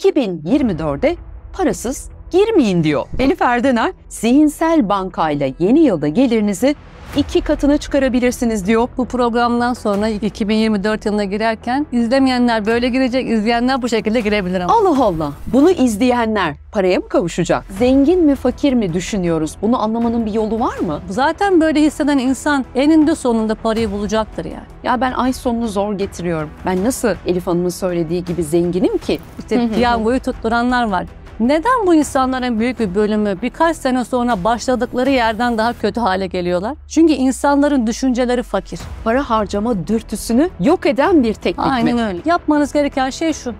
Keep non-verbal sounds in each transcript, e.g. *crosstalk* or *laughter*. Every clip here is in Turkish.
2024'de parasız girmeyin diyor. Elif Erdener zihinsel bankayla yeni yılda gelirinizi iki katına çıkarabilirsiniz diyor. Bu programdan sonra 2024 yılına girerken izlemeyenler böyle girecek, izleyenler bu şekilde girebilir ama. Allah Allah. Bunu izleyenler paraya mı kavuşacak? Zengin mi fakir mi düşünüyoruz? Bunu anlamanın bir yolu var mı? Zaten böyle hisseden insan eninde sonunda parayı bulacaktır yani. Ya ben ay sonunu zor getiriyorum. Ben nasıl Elif Hanım'ın söylediği gibi zenginim ki? İşte piyangoyu tutturanlar var. Neden bu insanların büyük bir bölümü birkaç sene sonra başladıkları yerden daha kötü hale geliyorlar? Çünkü insanların düşünceleri fakir. Para harcama dürtüsünü yok eden bir teknik Aynen mi? öyle. Yapmanız gereken şey şu.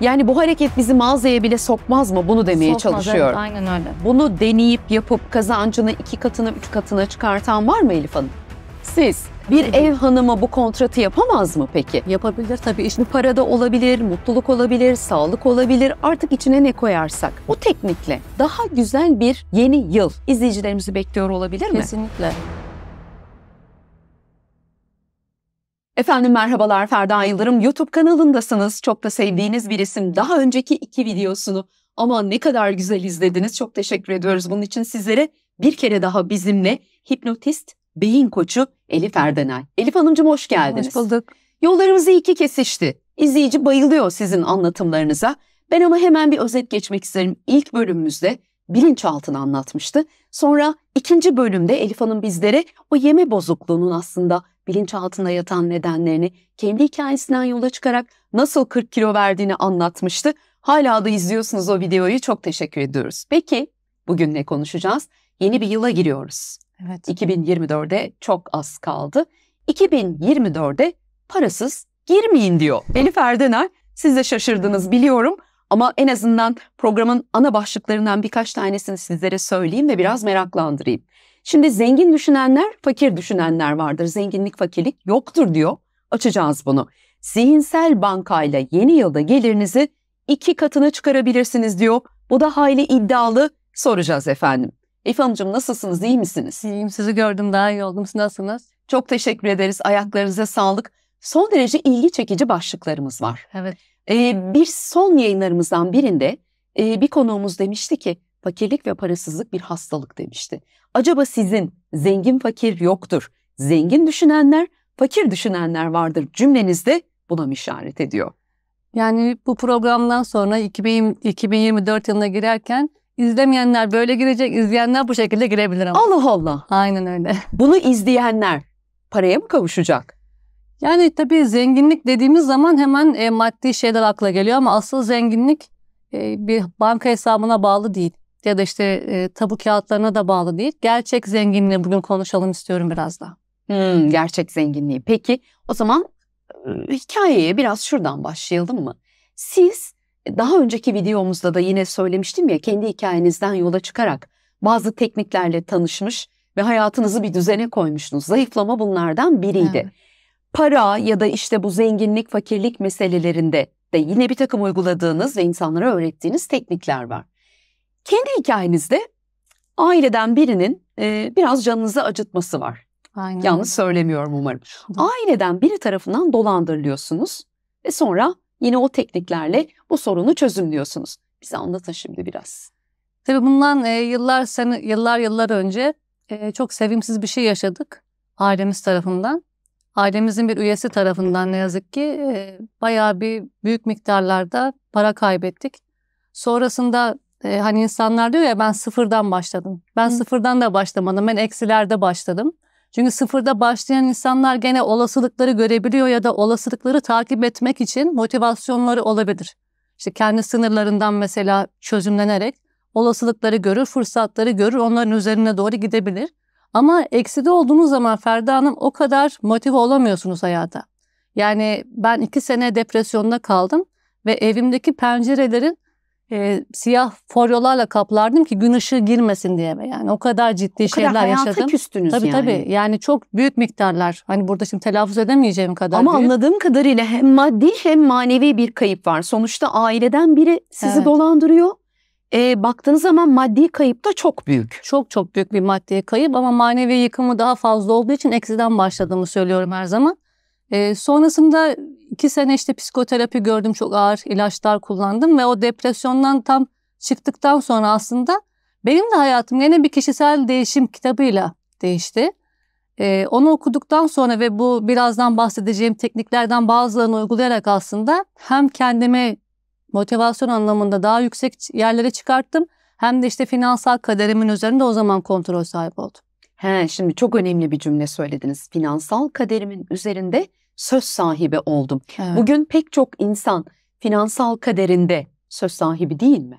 Yani bu hareket bizi mağazaya bile sokmaz mı? Bunu demeye Sokmaz, çalışıyorum. Evet, aynen öyle. Bunu deneyip yapıp kazancını iki katına üç katına çıkartan var mı Elif Hanım? Siz bir Hı-hı. ev hanımı bu kontratı yapamaz mı peki? Yapabilir tabii. İşte parada olabilir, mutluluk olabilir, sağlık olabilir. Artık içine ne koyarsak. Bu teknikle daha güzel bir yeni yıl izleyicilerimizi bekliyor olabilir mi? Kesinlikle. Efendim merhabalar Ferda Yıldırım YouTube kanalındasınız. Çok da sevdiğiniz bir isim. Daha önceki iki videosunu ama ne kadar güzel izlediniz. Çok teşekkür ediyoruz bunun için sizlere. Bir kere daha bizimle hipnotist, beyin koçu Elif Erdener. Elif Hanımcığım hoş geldiniz. Hoş bulduk. Yollarımız iki kesişti. İzleyici bayılıyor sizin anlatımlarınıza. Ben ama hemen bir özet geçmek isterim. İlk bölümümüzde bilinçaltını anlatmıştı. Sonra ikinci bölümde Elif Hanım bizlere o yeme bozukluğunun aslında bilinçaltında yatan nedenlerini kendi hikayesinden yola çıkarak nasıl 40 kilo verdiğini anlatmıştı. Hala da izliyorsunuz o videoyu. Çok teşekkür ediyoruz. Peki bugün ne konuşacağız? Yeni bir yıla giriyoruz. Evet. 2024'e çok az kaldı. 2024'e parasız girmeyin diyor. Elif Erdener siz de şaşırdınız biliyorum ama en azından programın ana başlıklarından birkaç tanesini sizlere söyleyeyim ve biraz meraklandırayım. Şimdi zengin düşünenler, fakir düşünenler vardır. Zenginlik, fakirlik yoktur diyor. Açacağız bunu. Zihinsel bankayla yeni yılda gelirinizi iki katına çıkarabilirsiniz diyor. Bu da hayli iddialı soracağız efendim. Elif Hanımcığım nasılsınız? İyi misiniz? İyiyim. Sizi gördüm. Daha iyi oldum. Siz nasılsınız? Çok teşekkür ederiz. Ayaklarınıza sağlık. Son derece ilgi çekici başlıklarımız var. Evet. Ee, bir son yayınlarımızdan birinde e, bir konuğumuz demişti ki fakirlik ve parasızlık bir hastalık demişti. Acaba sizin zengin fakir yoktur, zengin düşünenler, fakir düşünenler vardır cümlenizde buna mı işaret ediyor? Yani bu programdan sonra 2024 yılına girerken İzlemeyenler böyle girecek, izleyenler bu şekilde girebilir ama. Allah Allah. Aynen öyle. *laughs* Bunu izleyenler paraya mı kavuşacak? Yani tabii zenginlik dediğimiz zaman hemen e, maddi şeyler akla geliyor ama asıl zenginlik e, bir banka hesabına bağlı değil. Ya da işte e, tabu kağıtlarına da bağlı değil. Gerçek zenginliği bugün konuşalım istiyorum biraz da. Hmm, gerçek zenginliği. Peki o zaman e, hikayeye biraz şuradan başlayalım mı? Siz daha önceki videomuzda da yine söylemiştim ya kendi hikayenizden yola çıkarak bazı tekniklerle tanışmış ve hayatınızı bir düzene koymuşsunuz. Zayıflama bunlardan biriydi. Evet. Para ya da işte bu zenginlik fakirlik meselelerinde de yine bir takım uyguladığınız ve insanlara öğrettiğiniz teknikler var. Kendi hikayenizde aileden birinin e, biraz canınızı acıtması var. Aynen. Yanlış söylemiyorum umarım. Aileden biri tarafından dolandırılıyorsunuz ve sonra Yine o tekniklerle bu sorunu çözümlüyorsunuz. Bize anlatın şimdi biraz. Tabii bundan e, yıllar sen yıllar yıllar önce e, çok sevimsiz bir şey yaşadık ailemiz tarafından. Ailemizin bir üyesi tarafından ne yazık ki e, bayağı bir büyük miktarlarda para kaybettik. Sonrasında e, hani insanlar diyor ya ben sıfırdan başladım. Ben Hı. sıfırdan da başlamadım. Ben eksilerde başladım. Çünkü sıfırda başlayan insanlar gene olasılıkları görebiliyor ya da olasılıkları takip etmek için motivasyonları olabilir. İşte kendi sınırlarından mesela çözümlenerek olasılıkları görür, fırsatları görür, onların üzerine doğru gidebilir. Ama ekside olduğunuz zaman Ferda Hanım o kadar motive olamıyorsunuz hayata. Yani ben iki sene depresyonda kaldım ve evimdeki pencerelerin e, siyah folyolarla kaplardım ki gün ışığı girmesin diye Yani o kadar ciddi o şeyler kadar yaşadım. küstünüz tabii, yani. Tabii Yani çok büyük miktarlar. Hani burada şimdi telaffuz edemeyeceğim kadar Ama büyük. anladığım kadarıyla hem maddi hem manevi bir kayıp var. Sonuçta aileden biri sizi evet. dolandırıyor. E, baktığınız zaman maddi kayıp da çok büyük. Çok çok büyük bir maddi kayıp ama manevi yıkımı daha fazla olduğu için eksiden başladığımı söylüyorum her zaman. E, sonrasında iki sene işte psikoterapi gördüm, çok ağır ilaçlar kullandım ve o depresyondan tam çıktıktan sonra aslında benim de hayatım yine bir kişisel değişim kitabıyla değişti. E, onu okuduktan sonra ve bu birazdan bahsedeceğim tekniklerden bazılarını uygulayarak aslında hem kendime motivasyon anlamında daha yüksek yerlere çıkarttım hem de işte finansal kaderimin üzerinde o zaman kontrol sahibi oldum. He, şimdi çok önemli bir cümle söylediniz. Finansal kaderimin üzerinde söz sahibi oldum. Evet. Bugün pek çok insan finansal kaderinde söz sahibi değil mi?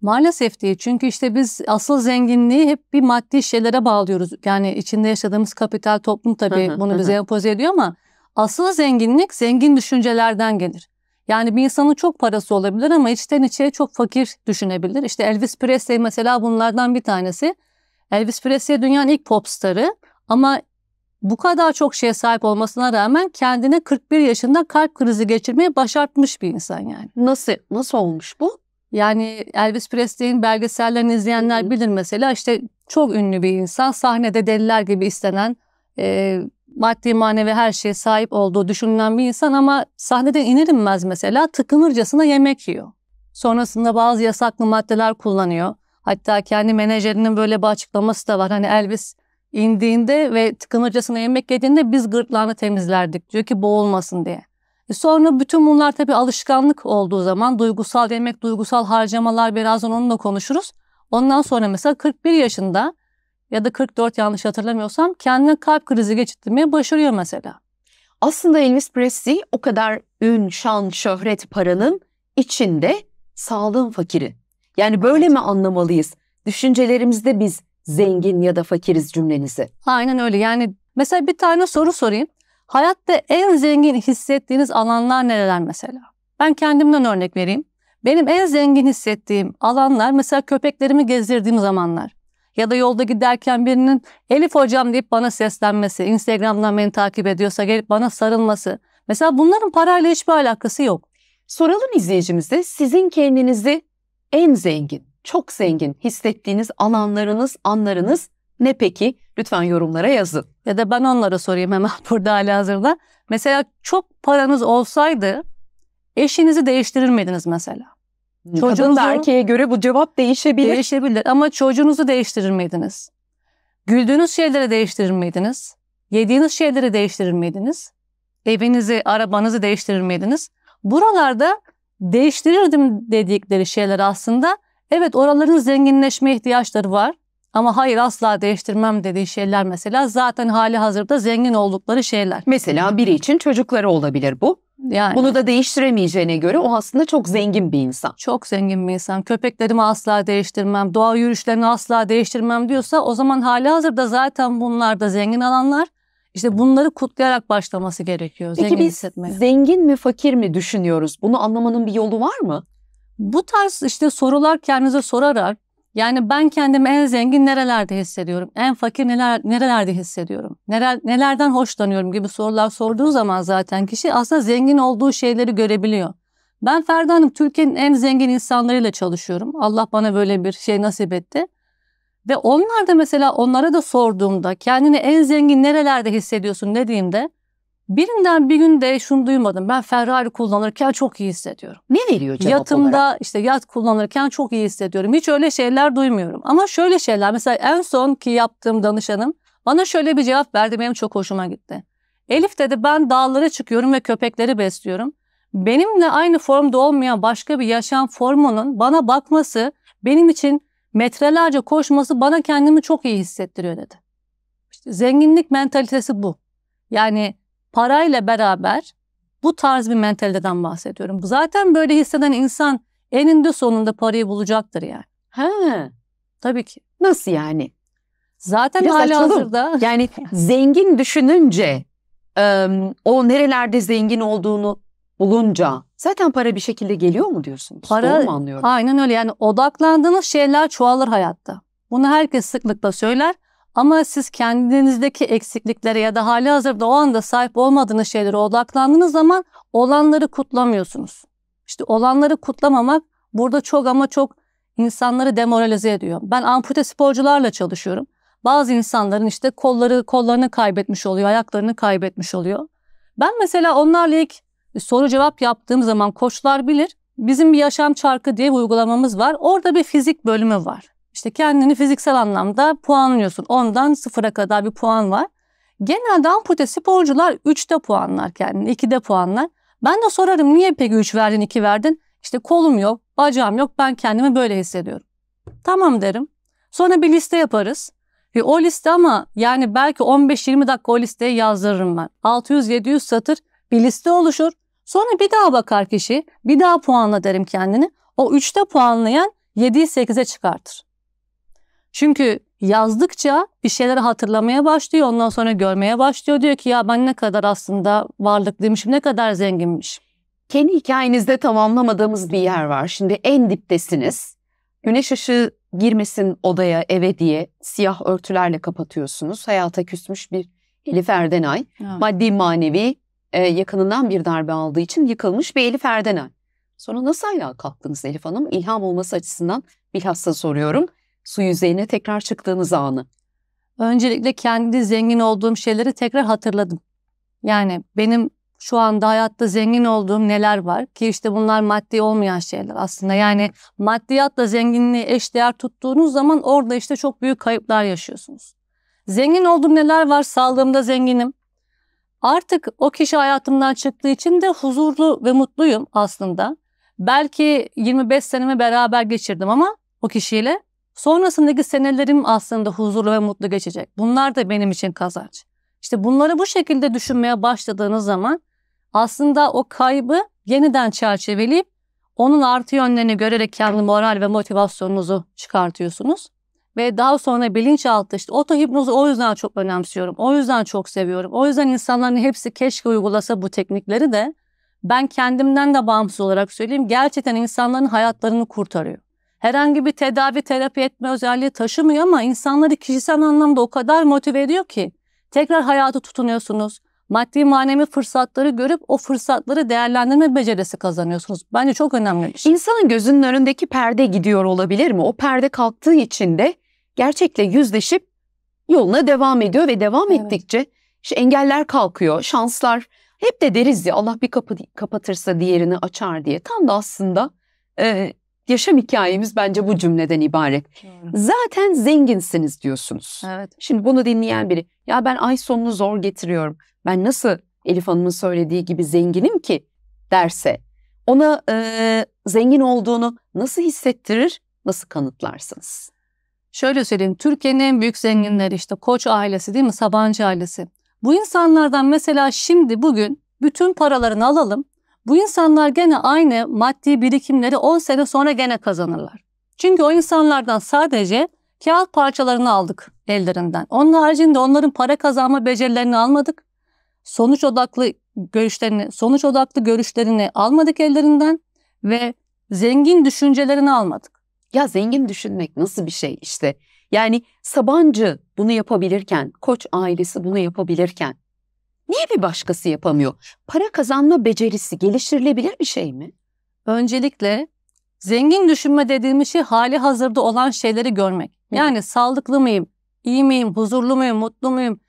Maalesef değil. Çünkü işte biz asıl zenginliği hep bir maddi şeylere bağlıyoruz. Yani içinde yaşadığımız kapital toplum tabii bunu bize hı. empoze ediyor ama asıl zenginlik zengin düşüncelerden gelir. Yani bir insanın çok parası olabilir ama içten içe çok fakir düşünebilir. İşte Elvis Presley mesela bunlardan bir tanesi. Elvis Presley dünyanın ilk pop starı ama bu kadar çok şeye sahip olmasına rağmen kendine 41 yaşında kalp krizi geçirmeyi başartmış bir insan yani. Nasıl nasıl olmuş bu? Yani Elvis Presley'in belgesellerini izleyenler bilir mesela işte çok ünlü bir insan sahnede deliler gibi istenen e, maddi manevi her şeye sahip olduğu düşünülen bir insan ama sahneden iner inmez mesela tıkınırcasına yemek yiyor. Sonrasında bazı yasaklı maddeler kullanıyor. Hatta kendi menajerinin böyle bir açıklaması da var. Hani Elvis indiğinde ve tıkınırcasına yemek yediğinde biz gırtlağını temizlerdik. Diyor ki boğulmasın diye. E sonra bütün bunlar tabii alışkanlık olduğu zaman duygusal yemek, duygusal harcamalar birazdan onunla konuşuruz. Ondan sonra mesela 41 yaşında ya da 44 yanlış hatırlamıyorsam kendine kalp krizi geçirtmeye başarıyor mesela. Aslında Elvis Presley o kadar ün, şan, şöhret, paranın içinde sağlığın fakiri. Yani böyle mi anlamalıyız? Düşüncelerimizde biz zengin ya da fakiriz cümlenizi. Aynen öyle. Yani mesela bir tane soru sorayım. Hayatta en zengin hissettiğiniz alanlar neler mesela? Ben kendimden örnek vereyim. Benim en zengin hissettiğim alanlar mesela köpeklerimi gezdirdiğim zamanlar. Ya da yolda giderken birinin Elif hocam deyip bana seslenmesi, Instagram'dan beni takip ediyorsa gelip bana sarılması. Mesela bunların parayla hiçbir alakası yok. Soralım izleyicimize sizin kendinizi en zengin, çok zengin hissettiğiniz alanlarınız, anlarınız ne peki? Lütfen yorumlara yazın. Ya da ben onlara sorayım hemen *laughs* burada hali hazırda. Mesela çok paranız olsaydı eşinizi değiştirir miydiniz mesela? Hmm, çocuğunuzu, Kadın da erkeğe göre bu cevap değişebilir. Değişebilir ama çocuğunuzu değiştirir miydiniz? Güldüğünüz şeyleri değiştirir miydiniz? Yediğiniz şeyleri değiştirir miydiniz? Evinizi, arabanızı değiştirir miydiniz? Buralarda değiştirirdim dedikleri şeyler aslında evet oraların zenginleşme ihtiyaçları var ama hayır asla değiştirmem dediği şeyler mesela zaten hali hazırda zengin oldukları şeyler. Mesela biri için çocukları olabilir bu. Yani. Bunu da değiştiremeyeceğine göre o aslında çok zengin bir insan. Çok zengin bir insan. Köpeklerimi asla değiştirmem, doğa yürüyüşlerini asla değiştirmem diyorsa o zaman hali hazırda zaten bunlar da zengin alanlar. İşte bunları kutlayarak başlaması gerekiyor. Peki zengin biz hissetmeye. zengin mi fakir mi düşünüyoruz? Bunu anlamanın bir yolu var mı? Bu tarz işte sorular kendinize sorarak yani ben kendimi en zengin nerelerde hissediyorum? En fakir neler nerelerde hissediyorum? Neler, nelerden hoşlanıyorum gibi sorular sorduğu zaman zaten kişi aslında zengin olduğu şeyleri görebiliyor. Ben Ferda Hanım Türkiye'nin en zengin insanlarıyla çalışıyorum. Allah bana böyle bir şey nasip etti. Ve onlar da mesela onlara da sorduğumda kendini en zengin nerelerde hissediyorsun dediğimde birinden bir gün de şunu duymadım. Ben Ferrari kullanırken çok iyi hissediyorum. Ne veriyor cevap Yatımda olarak? işte yat kullanırken çok iyi hissediyorum. Hiç öyle şeyler duymuyorum. Ama şöyle şeyler mesela en son ki yaptığım danışanım bana şöyle bir cevap verdi benim çok hoşuma gitti. Elif dedi ben dağlara çıkıyorum ve köpekleri besliyorum. Benimle aynı formda olmayan başka bir yaşam formunun bana bakması benim için metrelerce koşması bana kendimi çok iyi hissettiriyor dedi. İşte zenginlik mentalitesi bu. Yani parayla beraber bu tarz bir mentaliteden bahsediyorum. Zaten böyle hisseden insan eninde sonunda parayı bulacaktır yani. He. Tabii ki. Nasıl yani? Zaten hala hazırda. Yani *laughs* zengin düşününce o nerelerde zengin olduğunu olunca zaten para bir şekilde geliyor mu diyorsunuz? Para, Doğru mu anlıyorum? Aynen öyle yani odaklandığınız şeyler çoğalır hayatta. Bunu herkes sıklıkla söyler ama siz kendinizdeki eksikliklere ya da hali hazırda o anda sahip olmadığınız şeylere odaklandığınız zaman olanları kutlamıyorsunuz. İşte olanları kutlamamak burada çok ama çok insanları demoralize ediyor. Ben ampute sporcularla çalışıyorum. Bazı insanların işte kolları kollarını kaybetmiş oluyor, ayaklarını kaybetmiş oluyor. Ben mesela onlarla ilk soru cevap yaptığım zaman koçlar bilir. Bizim bir yaşam çarkı diye bir uygulamamız var. Orada bir fizik bölümü var. İşte kendini fiziksel anlamda puanlıyorsun. Ondan sıfıra kadar bir puan var. Genelde ampute sporcular 3'te puanlar kendini, 2'de puanlar. Ben de sorarım niye peki 3 verdin, 2 verdin? İşte kolum yok, bacağım yok, ben kendimi böyle hissediyorum. Tamam derim. Sonra bir liste yaparız. Ve o liste ama yani belki 15-20 dakika o listeye yazdırırım ben. 600-700 satır bir liste oluşur. Sonra bir daha bakar kişi, bir daha puanla derim kendini. O 3'te puanlayan 7'yi 8'e çıkartır. Çünkü yazdıkça bir şeyleri hatırlamaya başlıyor. Ondan sonra görmeye başlıyor. Diyor ki ya ben ne kadar aslında varlıklıymışım, ne kadar zenginmiş. Kendi hikayenizde tamamlamadığımız bir yer var. Şimdi en diptesiniz. Güneş ışığı girmesin odaya, eve diye siyah örtülerle kapatıyorsunuz. Hayata küsmüş bir Elif Erdenay. Evet. Maddi manevi e, yakınından bir darbe aldığı için yıkılmış bir Elif Erdenel. Sonra nasıl ayağa kalktınız Elif Hanım? İlham olması açısından bilhassa soruyorum. Su yüzeyine tekrar çıktığınız anı. Öncelikle kendi zengin olduğum şeyleri tekrar hatırladım. Yani benim şu anda hayatta zengin olduğum neler var ki işte bunlar maddi olmayan şeyler aslında. Yani maddiyatla zenginliği eşdeğer tuttuğunuz zaman orada işte çok büyük kayıplar yaşıyorsunuz. Zengin olduğum neler var? Sağlığımda zenginim. Artık o kişi hayatımdan çıktığı için de huzurlu ve mutluyum aslında. Belki 25 senemi beraber geçirdim ama o kişiyle sonrasındaki senelerim aslında huzurlu ve mutlu geçecek. Bunlar da benim için kazanç. İşte bunları bu şekilde düşünmeye başladığınız zaman aslında o kaybı yeniden çerçeveleyip onun artı yönlerini görerek kendi moral ve motivasyonunuzu çıkartıyorsunuz ve daha sonra bilinçaltı işte otohipnozu o yüzden çok önemsiyorum. O yüzden çok seviyorum. O yüzden insanların hepsi keşke uygulasa bu teknikleri de ben kendimden de bağımsız olarak söyleyeyim gerçekten insanların hayatlarını kurtarıyor. Herhangi bir tedavi terapi etme özelliği taşımıyor ama insanları kişisel anlamda o kadar motive ediyor ki tekrar hayatı tutunuyorsunuz. Maddi manevi fırsatları görüp o fırsatları değerlendirme becerisi kazanıyorsunuz. Bence çok önemli bir şey. İnsanın gözünün önündeki perde gidiyor olabilir mi? O perde kalktığı için de gerçekle yüzleşip yoluna devam ediyor ve devam evet. ettikçe işte engeller kalkıyor, şanslar hep de deriz ya Allah bir kapı kapatırsa diğerini açar diye. Tam da aslında e, yaşam hikayemiz bence bu cümleden ibaret. Doğru. Zaten zenginsiniz diyorsunuz. Evet. Şimdi bunu dinleyen biri ya ben ay sonunu zor getiriyorum. Ben nasıl Elif Hanım'ın söylediği gibi zenginim ki derse ona e, zengin olduğunu nasıl hissettirir, nasıl kanıtlarsınız? Şöyle söyleyeyim Türkiye'nin en büyük zenginleri işte Koç ailesi değil mi Sabancı ailesi. Bu insanlardan mesela şimdi bugün bütün paralarını alalım. Bu insanlar gene aynı maddi birikimleri 10 sene sonra gene kazanırlar. Çünkü o insanlardan sadece kağıt parçalarını aldık ellerinden. Onun haricinde onların para kazanma becerilerini almadık. Sonuç odaklı görüşlerini, sonuç odaklı görüşlerini almadık ellerinden ve zengin düşüncelerini almadık. Ya zengin düşünmek nasıl bir şey işte. Yani Sabancı bunu yapabilirken, Koç ailesi bunu yapabilirken niye bir başkası yapamıyor? Para kazanma becerisi geliştirilebilir bir şey mi? Öncelikle zengin düşünme dediğimiz şey hali hazırda olan şeyleri görmek. Hı. Yani sağlıklı mıyım, iyi miyim, huzurlu muyum, mutlu muyum?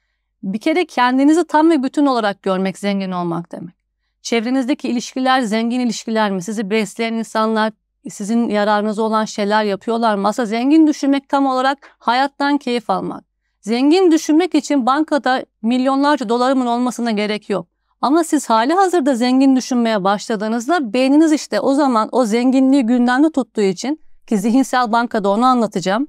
Bir kere kendinizi tam ve bütün olarak görmek zengin olmak demek. Çevrenizdeki ilişkiler zengin ilişkiler mi? Sizi besleyen insanlar, sizin yararınıza olan şeyler yapıyorlar mı? zengin düşünmek tam olarak hayattan keyif almak. Zengin düşünmek için bankada milyonlarca dolarımın olmasına gerek yok. Ama siz hali hazırda zengin düşünmeye başladığınızda beyniniz işte o zaman o zenginliği gündemde tuttuğu için ki zihinsel bankada onu anlatacağım.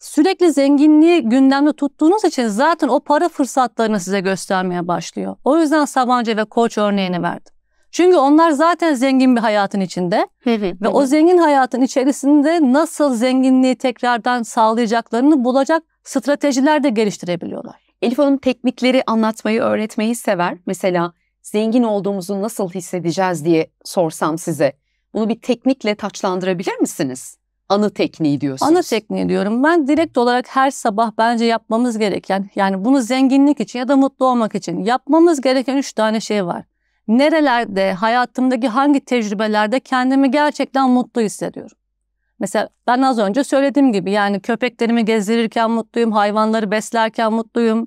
Sürekli zenginliği gündemde tuttuğunuz için zaten o para fırsatlarını size göstermeye başlıyor. O yüzden Sabancı ve Koç örneğini verdim. Çünkü onlar zaten zengin bir hayatın içinde ve o zengin hayatın içerisinde nasıl zenginliği tekrardan sağlayacaklarını bulacak stratejiler de geliştirebiliyorlar. Elif Hanım teknikleri anlatmayı, öğretmeyi sever. Mesela zengin olduğumuzu nasıl hissedeceğiz diye sorsam size. Bunu bir teknikle taçlandırabilir misiniz? Anı tekniği diyorsunuz. Anı tekniği diyorum. Ben direkt olarak her sabah bence yapmamız gereken yani bunu zenginlik için ya da mutlu olmak için yapmamız gereken üç tane şey var nerelerde, hayatımdaki hangi tecrübelerde kendimi gerçekten mutlu hissediyorum. Mesela ben az önce söylediğim gibi yani köpeklerimi gezdirirken mutluyum, hayvanları beslerken mutluyum,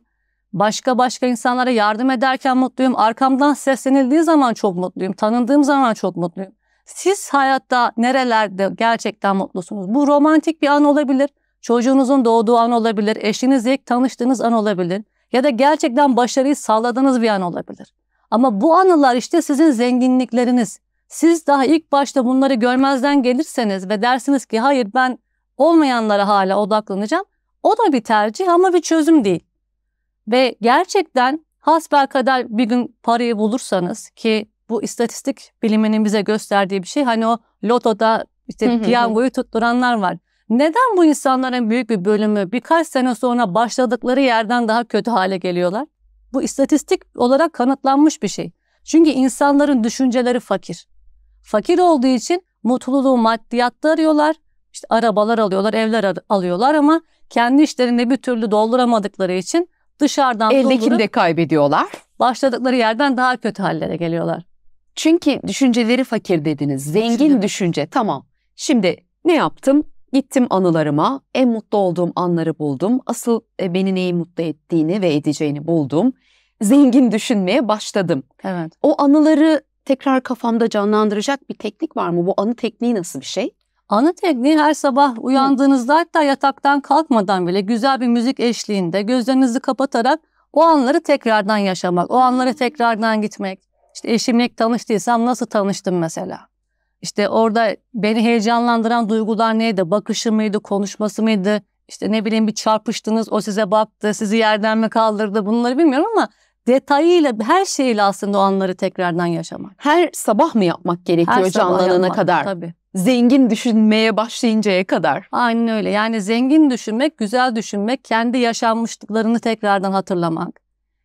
başka başka insanlara yardım ederken mutluyum, arkamdan seslenildiği zaman çok mutluyum, tanındığım zaman çok mutluyum. Siz hayatta nerelerde gerçekten mutlusunuz? Bu romantik bir an olabilir, çocuğunuzun doğduğu an olabilir, eşinizle ilk tanıştığınız an olabilir ya da gerçekten başarıyı sağladığınız bir an olabilir. Ama bu anılar işte sizin zenginlikleriniz. Siz daha ilk başta bunları görmezden gelirseniz ve dersiniz ki hayır ben olmayanlara hala odaklanacağım. O da bir tercih ama bir çözüm değil. Ve gerçekten hasbel kadar bir gün parayı bulursanız ki bu istatistik biliminin bize gösterdiği bir şey. Hani o lotoda işte piyangoyu tutturanlar var. Neden bu insanların büyük bir bölümü birkaç sene sonra başladıkları yerden daha kötü hale geliyorlar? Bu istatistik olarak kanıtlanmış bir şey. Çünkü insanların düşünceleri fakir. Fakir olduğu için mutluluğu maddiyatta arıyorlar. İşte arabalar alıyorlar, evler alıyorlar ama kendi işlerinde bir türlü dolduramadıkları için dışarıdan Eldekini de kaybediyorlar. Başladıkları yerden daha kötü hallere geliyorlar. Çünkü düşünceleri fakir dediniz. Zengin Şimdi, düşünce tamam. Şimdi ne yaptım? Gittim anılarıma, en mutlu olduğum anları buldum. Asıl e, beni neyi mutlu ettiğini ve edeceğini buldum. Zengin düşünmeye başladım. Evet. O anıları tekrar kafamda canlandıracak bir teknik var mı? Bu anı tekniği nasıl bir şey? Anı tekniği her sabah uyandığınızda Hı. hatta yataktan kalkmadan bile güzel bir müzik eşliğinde gözlerinizi kapatarak o anları tekrardan yaşamak, o anları tekrardan gitmek. İşte eşimle tanıştıysam nasıl tanıştım mesela? İşte orada beni heyecanlandıran duygular neydi? Bakışı mıydı, konuşması mıydı? İşte ne bileyim bir çarpıştınız, o size baktı, sizi yerden mi kaldırdı bunları bilmiyorum ama detayıyla her şeyle aslında o anları tekrardan yaşamak. Her sabah mı yapmak gerekiyor canlanana kadar? Tabii. Zengin düşünmeye başlayıncaya kadar. Aynen öyle. Yani zengin düşünmek, güzel düşünmek, kendi yaşanmışlıklarını tekrardan hatırlamak.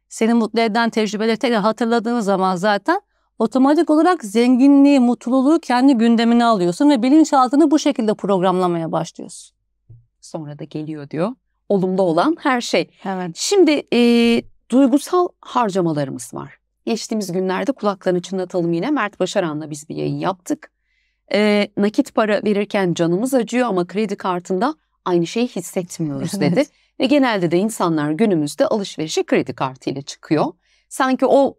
Seni mutlu eden tecrübeleri tekrar hatırladığın zaman zaten otomatik olarak zenginliği, mutluluğu kendi gündemine alıyorsun ve bilinçaltını bu şekilde programlamaya başlıyorsun. Sonra da geliyor diyor. Olumlu olan her şey. Evet. Şimdi e, duygusal harcamalarımız var. Geçtiğimiz günlerde kulaklarını çınlatalım yine Mert Başaran'la biz bir yayın yaptık. E, nakit para verirken canımız acıyor ama kredi kartında aynı şeyi hissetmiyoruz dedi. Evet. Ve genelde de insanlar günümüzde alışverişe kredi kartıyla çıkıyor. Sanki o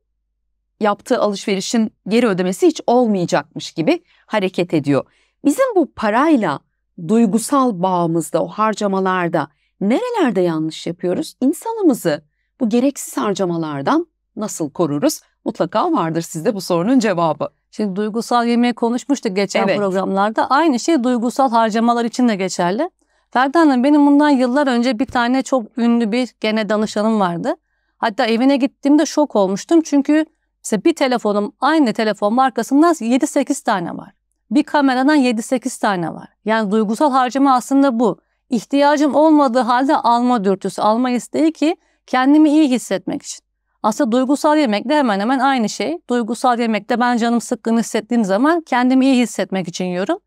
yaptığı alışverişin geri ödemesi hiç olmayacakmış gibi hareket ediyor. Bizim bu parayla duygusal bağımızda, o harcamalarda nerelerde yanlış yapıyoruz? İnsanımızı bu gereksiz harcamalardan nasıl koruruz? Mutlaka vardır sizde bu sorunun cevabı. Şimdi duygusal yemeği konuşmuştuk geçen evet. programlarda. Aynı şey duygusal harcamalar için de geçerli. Ferda Hanım benim bundan yıllar önce bir tane çok ünlü bir gene danışanım vardı. Hatta evine gittiğimde şok olmuştum. Çünkü işte bir telefonum aynı telefon markasından 7-8 tane var. Bir kameradan 7-8 tane var. Yani duygusal harcama aslında bu. İhtiyacım olmadığı halde alma dürtüsü, alma isteği ki kendimi iyi hissetmek için. Aslında duygusal yemek de hemen hemen aynı şey. Duygusal yemekte ben canım sıkkını hissettiğim zaman kendimi iyi hissetmek için yiyorum.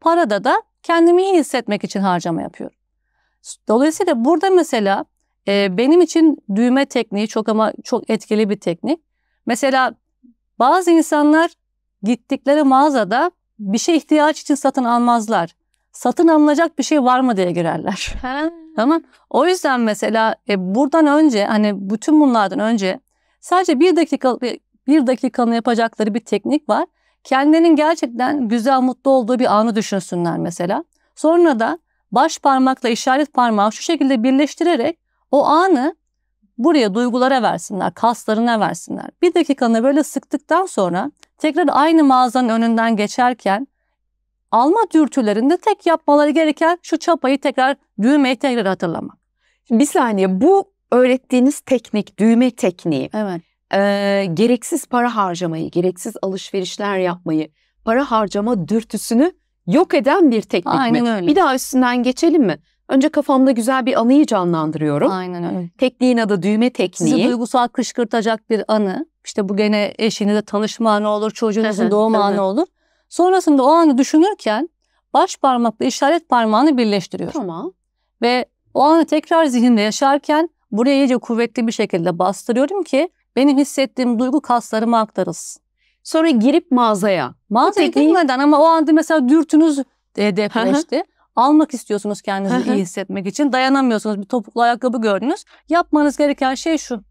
Parada da kendimi iyi hissetmek için harcama yapıyorum. Dolayısıyla burada mesela e, benim için düğme tekniği çok ama çok etkili bir teknik. Mesela bazı insanlar gittikleri mağazada bir şey ihtiyaç için satın almazlar. Satın alınacak bir şey var mı diye girerler. *laughs* tamam. O yüzden mesela e, buradan önce hani bütün bunlardan önce sadece bir dakika bir dakikanı yapacakları bir teknik var. Kendilerinin gerçekten güzel mutlu olduğu bir anı düşünsünler mesela. Sonra da baş parmakla işaret parmağı şu şekilde birleştirerek o anı Buraya duygulara versinler, kaslarına versinler. Bir dakikanı böyle sıktıktan sonra tekrar aynı mağazanın önünden geçerken alma dürtülerinde tek yapmaları gereken şu çapayı tekrar düğmeyi tekrar hatırlamak. Şimdi bir saniye bu öğrettiğiniz teknik düğme tekniği. Evet. E, gereksiz para harcamayı, gereksiz alışverişler yapmayı, para harcama dürtüsünü yok eden bir teknik Aynen mi? Öyle. Bir daha üstünden geçelim mi? Önce kafamda güzel bir anıyı canlandırıyorum. Aynen öyle. Tekniğin adı düğme tekniği. Sizi duygusal kışkırtacak bir anı. İşte bu gene eşinizle tanışma anı olur, çocuğunuzun doğum anı olur. Sonrasında o anı düşünürken baş parmakla işaret parmağını birleştiriyor. Tamam. Ve o anı tekrar zihinde yaşarken buraya iyice kuvvetli bir şekilde bastırıyorum ki benim hissettiğim duygu kaslarıma aktarılsın. Sonra girip mağazaya. Mağazaya. tekniği... neden ama o anda mesela dürtünüz e, depreşti almak istiyorsunuz kendinizi iyi hissetmek için. Dayanamıyorsunuz. Bir topuklu ayakkabı gördünüz. Yapmanız gereken şey şu.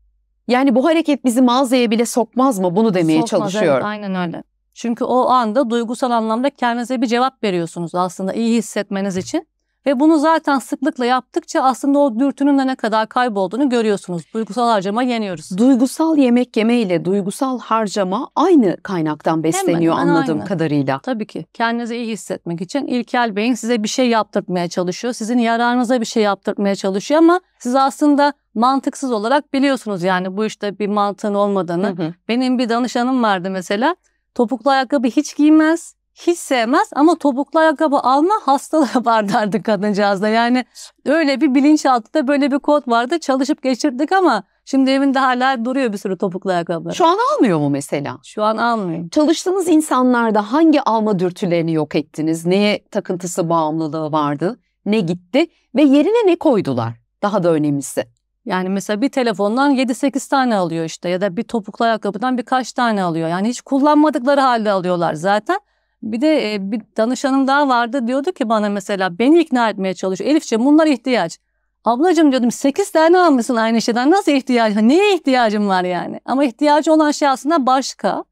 Yani bu hareket bizi mağazaya bile sokmaz mı? Bunu demeye Sokmaz, çalışıyorum. Evet, aynen öyle. Çünkü o anda duygusal anlamda kendinize bir cevap veriyorsunuz aslında iyi hissetmeniz için. Ve bunu zaten sıklıkla yaptıkça aslında o dürtünün de ne kadar kaybolduğunu görüyorsunuz. Duygusal harcama yeniyoruz. Duygusal yemek yeme ile duygusal harcama aynı kaynaktan besleniyor hemen, hemen anladığım aynı. kadarıyla. Tabii ki. Kendinizi iyi hissetmek için İlkel Bey'in size bir şey yaptırmaya çalışıyor. Sizin yararınıza bir şey yaptırmaya çalışıyor ama siz aslında mantıksız olarak biliyorsunuz yani bu işte bir mantığın olmadığını. Hı hı. Benim bir danışanım vardı mesela. Topuklu ayakkabı hiç giymez hiç sevmez ama topuklu ayakkabı alma hastalığa *laughs* vardardı kadıncağızda. Yani öyle bir bilinçaltında böyle bir kod vardı. Çalışıp geçirdik ama şimdi evinde hala duruyor bir sürü topuklu ayakkabı. Şu an almıyor mu mesela? Şu an almıyor. Çalıştığınız insanlarda hangi alma dürtülerini yok ettiniz? Neye takıntısı bağımlılığı vardı? Ne gitti? Ve yerine ne koydular? Daha da önemlisi. Yani mesela bir telefondan 7-8 tane alıyor işte ya da bir topuklu ayakkabıdan birkaç tane alıyor. Yani hiç kullanmadıkları halde alıyorlar zaten. Bir de e, bir danışanım daha vardı diyordu ki bana mesela beni ikna etmeye çalışıyor. Elifciğim bunlar ihtiyaç. Ablacığım diyordum 8 tane almışsın aynı şeyden nasıl ihtiyaç? Neye ihtiyacım var yani? Ama ihtiyacı olan şey aslında başka.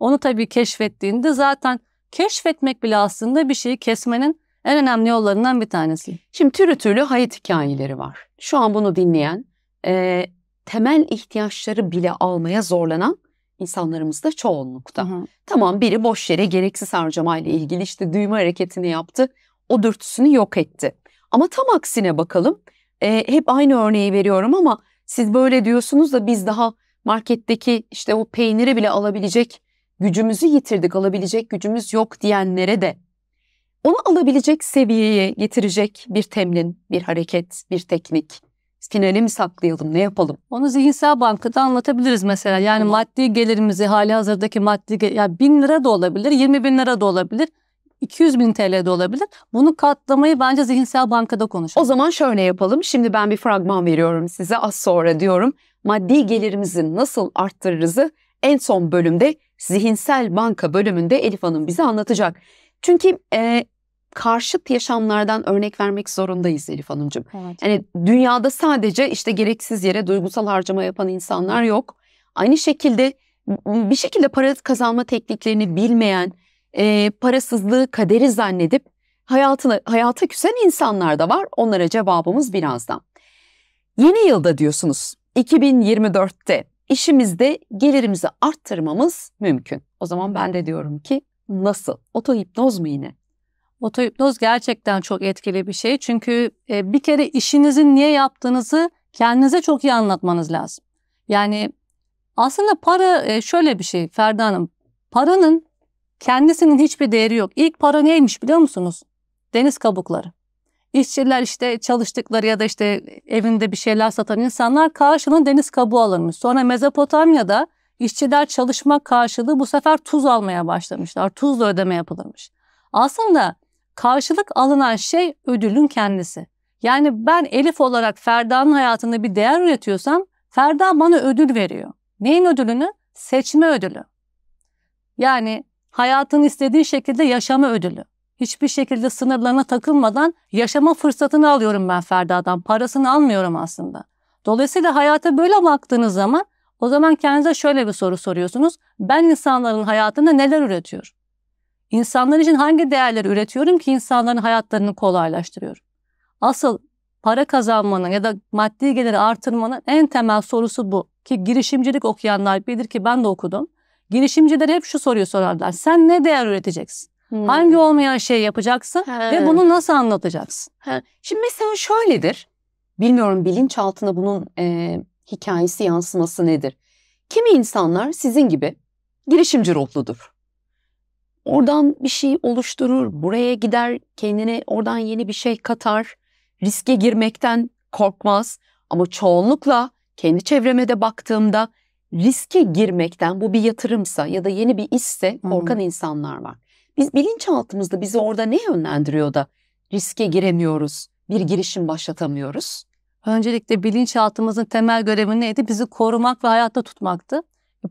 Onu tabii keşfettiğinde zaten keşfetmek bile aslında bir şeyi kesmenin en önemli yollarından bir tanesi. Şimdi türü türlü hayat hikayeleri var. Şu an bunu dinleyen e, temel ihtiyaçları bile almaya zorlanan insanlarımızda çoğunlukta. Hı hı. Tamam biri boş yere gereksiz harcamayla ilgili işte düğme hareketini yaptı. O dürtüsünü yok etti. Ama tam aksine bakalım. E, hep aynı örneği veriyorum ama siz böyle diyorsunuz da biz daha marketteki işte o peyniri bile alabilecek gücümüzü yitirdik, alabilecek gücümüz yok diyenlere de onu alabilecek seviyeye getirecek bir temlin, bir hareket, bir teknik kenara mı saklayalım, ne yapalım? Onu zihinsel bankada anlatabiliriz mesela. Yani hmm. maddi gelirimizi, hali hazırdaki maddi gelir, yani bin lira da olabilir, yirmi bin lira da olabilir. 200 bin TL de olabilir. Bunu katlamayı bence zihinsel bankada konuşalım. O zaman şöyle yapalım. Şimdi ben bir fragman veriyorum size az sonra diyorum. Maddi gelirimizi nasıl arttırırızı en son bölümde zihinsel banka bölümünde Elif Hanım bize anlatacak. Çünkü e, karşıt yaşamlardan örnek vermek zorundayız Elif Hanımcığım. Evet. Yani dünyada sadece işte gereksiz yere duygusal harcama yapan insanlar yok. Aynı şekilde bir şekilde para kazanma tekniklerini bilmeyen, e, parasızlığı kaderi zannedip hayatına, hayata küsen insanlar da var. Onlara cevabımız birazdan. Yeni yılda diyorsunuz 2024'te işimizde gelirimizi arttırmamız mümkün. O zaman ben de diyorum ki nasıl? Otohipnoz mu yine? Otohipnoz gerçekten çok etkili bir şey. Çünkü e, bir kere işinizin niye yaptığınızı kendinize çok iyi anlatmanız lazım. Yani aslında para e, şöyle bir şey Ferda Hanım. Paranın kendisinin hiçbir değeri yok. İlk para neymiş biliyor musunuz? Deniz kabukları. İşçiler işte çalıştıkları ya da işte evinde bir şeyler satan insanlar karşılığında deniz kabuğu alırmış. Sonra Mezopotamya'da işçiler çalışmak karşılığı bu sefer tuz almaya başlamışlar. Tuzla ödeme yapılırmış. Aslında karşılık alınan şey ödülün kendisi. Yani ben Elif olarak Ferda'nın hayatında bir değer üretiyorsam Ferda bana ödül veriyor. Neyin ödülünü? Seçme ödülü. Yani hayatın istediği şekilde yaşama ödülü. Hiçbir şekilde sınırlarına takılmadan yaşama fırsatını alıyorum ben Ferda'dan. Parasını almıyorum aslında. Dolayısıyla hayata böyle baktığınız zaman o zaman kendinize şöyle bir soru soruyorsunuz. Ben insanların hayatında neler üretiyorum? İnsanlar için hangi değerleri üretiyorum ki insanların hayatlarını kolaylaştırıyorum? Asıl para kazanmanın ya da maddi geliri artırmanın en temel sorusu bu. Ki girişimcilik okuyanlar bilir ki ben de okudum. Girişimciler hep şu soruyu sorarlar. Sen ne değer üreteceksin? Hmm. Hangi olmayan şeyi yapacaksın He. ve bunu nasıl anlatacaksın? He. Şimdi mesela şöyledir. Bilmiyorum bilinçaltına bunun e, hikayesi yansıması nedir? Kimi insanlar sizin gibi girişimci ruhludur oradan bir şey oluşturur, buraya gider, kendine oradan yeni bir şey katar, riske girmekten korkmaz. Ama çoğunlukla kendi çevreme de baktığımda riske girmekten bu bir yatırımsa ya da yeni bir işse korkan hmm. insanlar var. Biz bilinçaltımızda bizi orada ne yönlendiriyor da riske giremiyoruz, bir girişim başlatamıyoruz? Öncelikle bilinçaltımızın temel görevi neydi? Bizi korumak ve hayatta tutmaktı.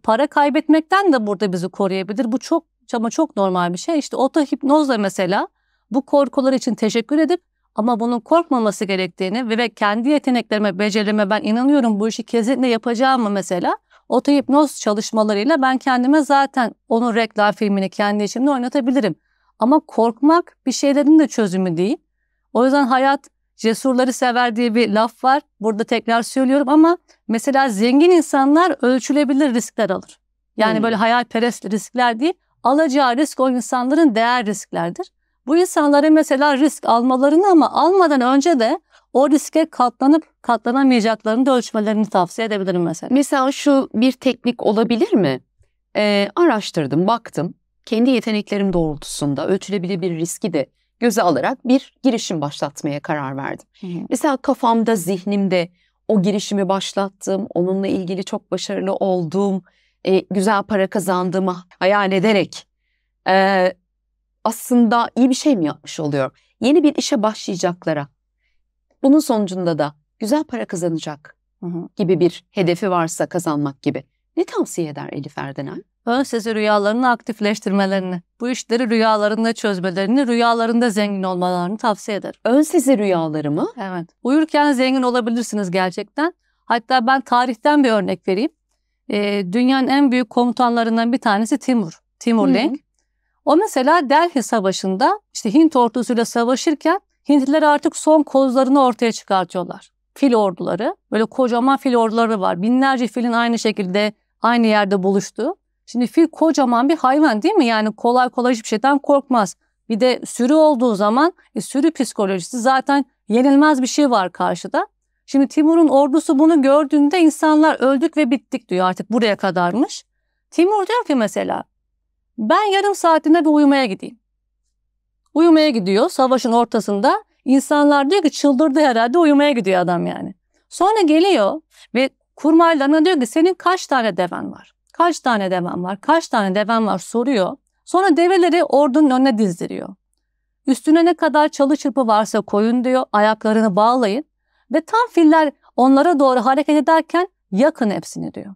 Para kaybetmekten de burada bizi koruyabilir. Bu çok ama çok normal bir şey. İşte otohipnozla mesela bu korkular için teşekkür edip ama bunun korkmaması gerektiğini ve kendi yeteneklerime, becerime ben inanıyorum bu işi kesinlikle yapacağımı mesela otohipnoz çalışmalarıyla ben kendime zaten onun reklam filmini kendi içimde oynatabilirim. Ama korkmak bir şeylerin de çözümü değil. O yüzden hayat cesurları sever diye bir laf var. Burada tekrar söylüyorum ama mesela zengin insanlar ölçülebilir riskler alır. Yani hmm. böyle hayalperest riskler değil alacağı risk o insanların değer risklerdir. Bu insanların mesela risk almalarını ama almadan önce de o riske katlanıp katlanamayacaklarını da ölçmelerini tavsiye edebilirim mesela. Mesela şu bir teknik olabilir mi? Ee, araştırdım, baktım. Kendi yeteneklerim doğrultusunda ölçülebilir bir riski de göze alarak bir girişim başlatmaya karar verdim. Hı hı. Mesela kafamda, zihnimde o girişimi başlattım. Onunla ilgili çok başarılı olduğum e, güzel para kazandığımı hayal ederek e, aslında iyi bir şey mi yapmış oluyor? Yeni bir işe başlayacaklara bunun sonucunda da güzel para kazanacak gibi bir hedefi varsa kazanmak gibi. Ne tavsiye eder Elif Erdener? Ön sezi rüyalarını aktifleştirmelerini, bu işleri rüyalarında çözmelerini, rüyalarında zengin olmalarını tavsiye ederim. Ön sezi rüyaları mı? Evet. Uyurken zengin olabilirsiniz gerçekten. Hatta ben tarihten bir örnek vereyim e, dünyanın en büyük komutanlarından bir tanesi Timur. Timur Hı. Lenk. O mesela Delhi Savaşı'nda işte Hint ordusuyla savaşırken Hintliler artık son kozlarını ortaya çıkartıyorlar. Fil orduları. Böyle kocaman fil orduları var. Binlerce filin aynı şekilde aynı yerde buluştu. Şimdi fil kocaman bir hayvan değil mi? Yani kolay kolay hiçbir şeyden korkmaz. Bir de sürü olduğu zaman e, sürü psikolojisi zaten yenilmez bir şey var karşıda. Şimdi Timur'un ordusu bunu gördüğünde insanlar öldük ve bittik diyor artık buraya kadarmış. Timur diyor ki mesela ben yarım saatinde bir uyumaya gideyim. Uyumaya gidiyor savaşın ortasında. İnsanlar diyor ki çıldırdı herhalde uyumaya gidiyor adam yani. Sonra geliyor ve kurmaylarına diyor ki senin kaç tane deven var? Kaç tane deven var? Kaç tane deven var soruyor. Sonra develeri ordunun önüne dizdiriyor. Üstüne ne kadar çalı çırpı varsa koyun diyor. Ayaklarını bağlayın. Ve tam filler onlara doğru hareket ederken yakın hepsini diyor.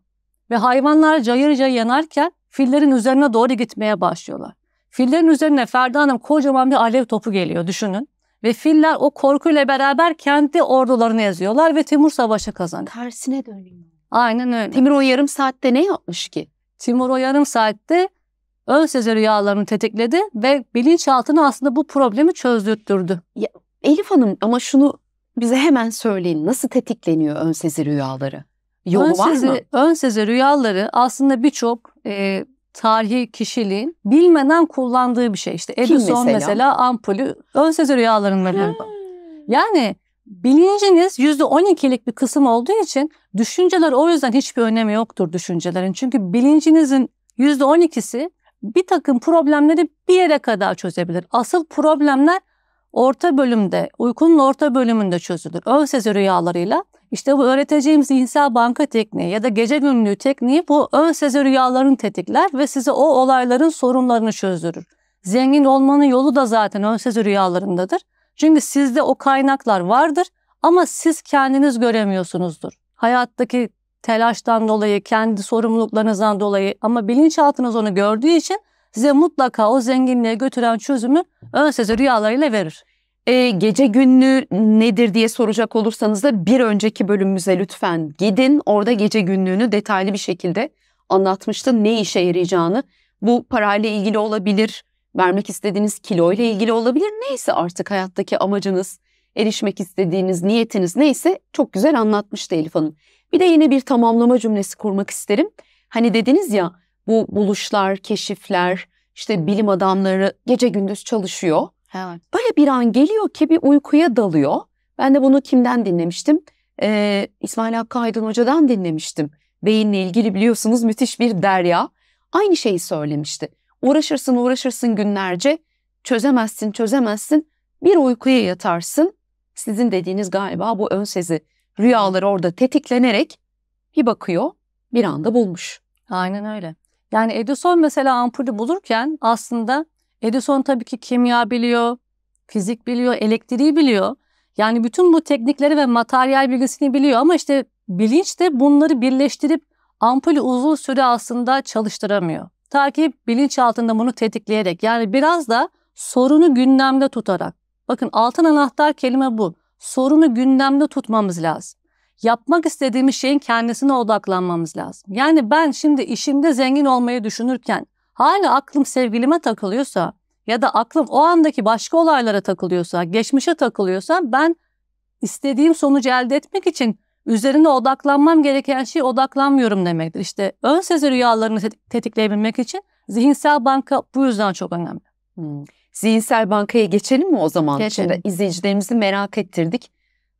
Ve hayvanlar cayır cayır yanarken fillerin üzerine doğru gitmeye başlıyorlar. Fillerin üzerine Ferda Hanım kocaman bir alev topu geliyor düşünün. Ve filler o korkuyla beraber kendi ordularını yazıyorlar ve Timur savaşı kazanıyor. Tersine dönüyor. Aynen öyle. Timur o yarım saatte ne yapmış ki? Timur o yarım saatte ön sezi rüyalarını tetikledi ve bilinçaltına aslında bu problemi çözdürttürdü. Ya, Elif Hanım ama şunu bize hemen söyleyin nasıl tetikleniyor ön sezi rüyaları? Yolu ön var mı? Ön sezi rüyaları aslında birçok e, tarihi kişiliğin bilmeden kullandığı bir şey. İşte Edison Kim mesela? mesela ampulü ön sezi rüyalarından hmm. Yani bilinciniz yüzde on ikilik bir kısım olduğu için düşünceler o yüzden hiçbir önemi yoktur düşüncelerin. Çünkü bilincinizin yüzde on %12'si bir takım problemleri bir yere kadar çözebilir. Asıl problemler orta bölümde, uykunun orta bölümünde çözülür. Ön sezi rüyalarıyla İşte bu öğreteceğim zihinsel banka tekniği ya da gece günlüğü tekniği bu ön sezi rüyalarını tetikler ve size o olayların sorunlarını çözdürür. Zengin olmanın yolu da zaten ön sezi rüyalarındadır. Çünkü sizde o kaynaklar vardır ama siz kendiniz göremiyorsunuzdur. Hayattaki telaştan dolayı, kendi sorumluluklarınızdan dolayı ama bilinçaltınız onu gördüğü için size mutlaka o zenginliğe götüren çözümü ön seze rüyalarıyla verir. E, gece günlü nedir diye soracak olursanız da bir önceki bölümümüze lütfen gidin. Orada gece günlüğünü detaylı bir şekilde anlatmıştı ne işe yarayacağını. Bu parayla ilgili olabilir, vermek istediğiniz kilo ile ilgili olabilir. Neyse artık hayattaki amacınız, erişmek istediğiniz niyetiniz neyse çok güzel anlatmıştı Elif Hanım. Bir de yine bir tamamlama cümlesi kurmak isterim. Hani dediniz ya bu buluşlar, keşifler, işte bilim adamları gece gündüz çalışıyor. Evet. Böyle bir an geliyor ki bir uykuya dalıyor. Ben de bunu kimden dinlemiştim? Ee, İsmail Hakkı Aydın Hoca'dan dinlemiştim. Beyinle ilgili biliyorsunuz müthiş bir derya. Aynı şeyi söylemişti. Uğraşırsın uğraşırsın günlerce çözemezsin çözemezsin bir uykuya yatarsın. Sizin dediğiniz galiba bu ön sezi rüyaları orada tetiklenerek bir bakıyor bir anda bulmuş. Aynen öyle. Yani Edison mesela ampulü bulurken aslında Edison tabii ki kimya biliyor, fizik biliyor, elektriği biliyor. Yani bütün bu teknikleri ve materyal bilgisini biliyor ama işte bilinç de bunları birleştirip ampulü uzun süre aslında çalıştıramıyor. Ta ki bilinç altında bunu tetikleyerek yani biraz da sorunu gündemde tutarak. Bakın altın anahtar kelime bu. Sorunu gündemde tutmamız lazım yapmak istediğimiz şeyin kendisine odaklanmamız lazım. Yani ben şimdi işimde zengin olmayı düşünürken hala aklım sevgilime takılıyorsa ya da aklım o andaki başka olaylara takılıyorsa, geçmişe takılıyorsa ben istediğim sonucu elde etmek için üzerine odaklanmam gereken şeye odaklanmıyorum demektir. İşte ön sezi rüyalarını tetikleyebilmek için zihinsel banka bu yüzden çok önemli. Hmm. Zihinsel bankaya geçelim mi o zaman? Geçelim. İzleyicilerimizi merak ettirdik.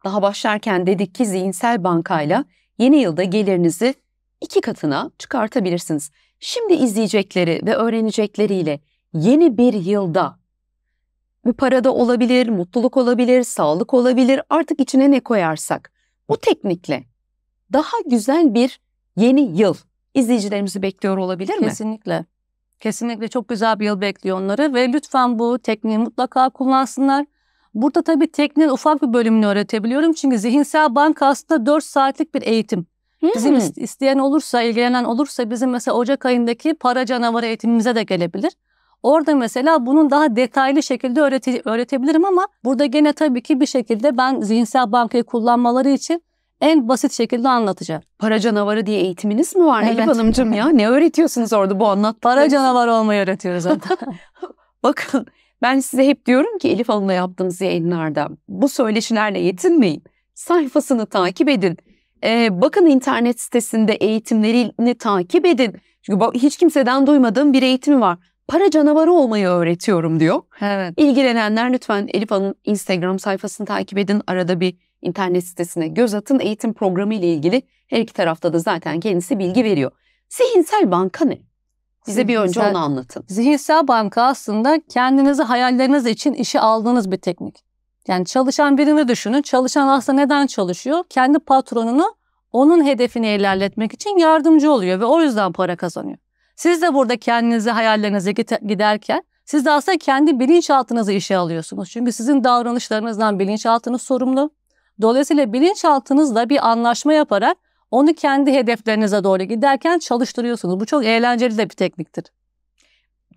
Daha başlarken dedik ki zihinsel bankayla yeni yılda gelirinizi iki katına çıkartabilirsiniz. Şimdi izleyecekleri ve öğrenecekleriyle yeni bir yılda bu parada olabilir, mutluluk olabilir, sağlık olabilir artık içine ne koyarsak bu teknikle daha güzel bir yeni yıl izleyicilerimizi bekliyor olabilir mi? Kesinlikle. Kesinlikle çok güzel bir yıl bekliyor onları ve lütfen bu tekniği mutlaka kullansınlar. Burada tabii tekniğin ufak bir bölümünü öğretebiliyorum. Çünkü zihinsel banka aslında 4 saatlik bir eğitim. Hı-hı. Bizim isteyen olursa, ilgilenen olursa bizim mesela Ocak ayındaki para canavarı eğitimimize de gelebilir. Orada mesela bunun daha detaylı şekilde öğrete, öğretebilirim ama burada gene tabii ki bir şekilde ben zihinsel bankayı kullanmaları için en basit şekilde anlatacağım. Para canavarı diye eğitiminiz mi var evet. Elif Hanımcığım ya? Ne öğretiyorsunuz orada bu anlat? Para canavarı olmayı öğretiyoruz zaten. *laughs* Bakın ben size hep diyorum ki Elif Hanım'la yaptığımız yayınlarda bu söyleşilerle yetinmeyin. Sayfasını takip edin. Ee, bakın internet sitesinde eğitimlerini takip edin. Çünkü hiç kimseden duymadığım bir eğitimi var. Para canavarı olmayı öğretiyorum diyor. Evet. İlgilenenler lütfen Elif Hanım'ın Instagram sayfasını takip edin. Arada bir internet sitesine göz atın. Eğitim programı ile ilgili her iki tarafta da zaten kendisi bilgi veriyor. Zihinsel banka ne? Bize bir önce onu anlatın. Zihinsel banka aslında kendinizi hayalleriniz için işe aldığınız bir teknik. Yani çalışan birini düşünün. Çalışan aslında neden çalışıyor? Kendi patronunu onun hedefini ilerletmek için yardımcı oluyor ve o yüzden para kazanıyor. Siz de burada kendinizi hayallerinize giderken siz de aslında kendi bilinçaltınızı işe alıyorsunuz. Çünkü sizin davranışlarınızdan bilinçaltınız sorumlu. Dolayısıyla bilinçaltınızla bir anlaşma yaparak onu kendi hedeflerinize doğru giderken çalıştırıyorsunuz. Bu çok eğlenceli de bir tekniktir.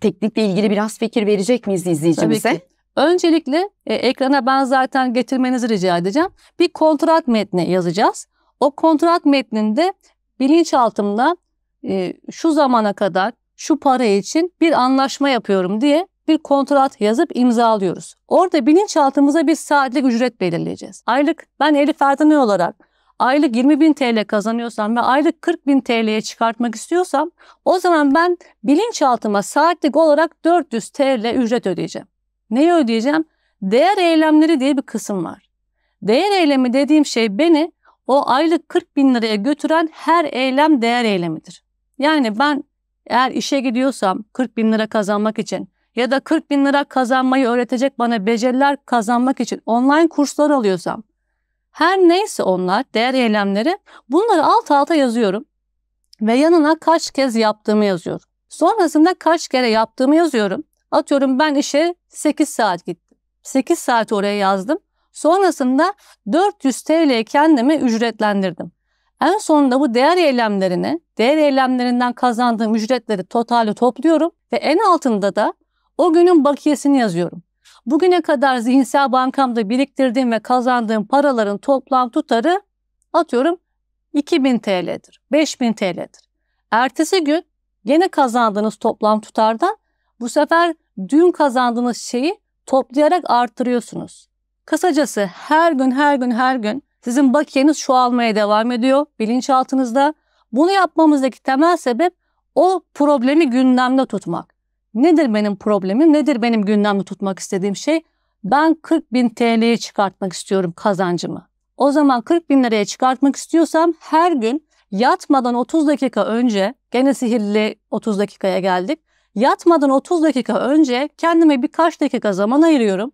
Teknikle ilgili biraz fikir verecek miyiz izleyicimize? Öncelikle e, ekrana ben zaten getirmenizi rica edeceğim. Bir kontrat metni yazacağız. O kontrat metninde bilinçaltımda e, şu zamana kadar şu para için bir anlaşma yapıyorum diye bir kontrat yazıp imzalıyoruz. Orada bilinçaltımıza bir saatlik ücret belirleyeceğiz. Aylık ben Elif Erdemir olarak aylık 20 bin TL kazanıyorsam ve aylık 40 bin TL'ye çıkartmak istiyorsam o zaman ben bilinçaltıma saatlik olarak 400 TL ücret ödeyeceğim. Neyi ödeyeceğim? Değer eylemleri diye bir kısım var. Değer eylemi dediğim şey beni o aylık 40 bin liraya götüren her eylem değer eylemidir. Yani ben eğer işe gidiyorsam 40 bin lira kazanmak için ya da 40 bin lira kazanmayı öğretecek bana beceriler kazanmak için online kurslar alıyorsam her neyse onlar değer eylemleri bunları alt alta yazıyorum ve yanına kaç kez yaptığımı yazıyorum. Sonrasında kaç kere yaptığımı yazıyorum. Atıyorum ben işe 8 saat gittim. 8 saat oraya yazdım. Sonrasında 400 TL kendimi ücretlendirdim. En sonunda bu değer eylemlerini, değer eylemlerinden kazandığım ücretleri totali topluyorum ve en altında da o günün bakiyesini yazıyorum. Bugüne kadar zihinsel bankamda biriktirdiğim ve kazandığım paraların toplam tutarı atıyorum 2000 TL'dir, 5000 TL'dir. Ertesi gün gene kazandığınız toplam tutardan bu sefer dün kazandığınız şeyi toplayarak artırıyorsunuz. Kısacası her gün her gün her gün sizin bakiyeniz çoğalmaya devam ediyor bilinçaltınızda. Bunu yapmamızdaki temel sebep o problemi gündemde tutmak. Nedir benim problemim? Nedir benim gündemde tutmak istediğim şey? Ben 40 bin TL'ye çıkartmak istiyorum kazancımı. O zaman 40 bin liraya çıkartmak istiyorsam her gün yatmadan 30 dakika önce, gene sihirli 30 dakikaya geldik. Yatmadan 30 dakika önce kendime birkaç dakika zaman ayırıyorum.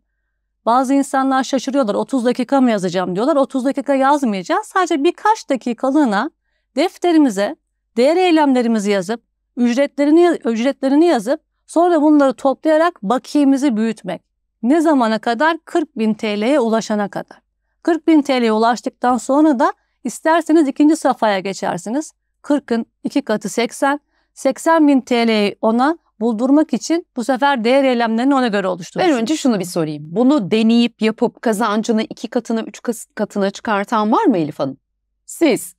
Bazı insanlar şaşırıyorlar 30 dakika mı yazacağım diyorlar. 30 dakika yazmayacağız. Sadece birkaç dakikalığına defterimize değer eylemlerimizi yazıp, ücretlerini, ücretlerini yazıp Sonra bunları toplayarak bakiyemizi büyütmek. Ne zamana kadar? 40 bin TL'ye ulaşana kadar. 40 bin TL'ye ulaştıktan sonra da isterseniz ikinci safhaya geçersiniz. 40'ın iki katı 80. 80 bin TL'yi ona buldurmak için bu sefer değer eylemlerini ona göre oluşturursunuz. Ben önce şunu bir sorayım. Bunu deneyip yapıp kazancını iki katına, üç katına çıkartan var mı Elif Hanım? Siz.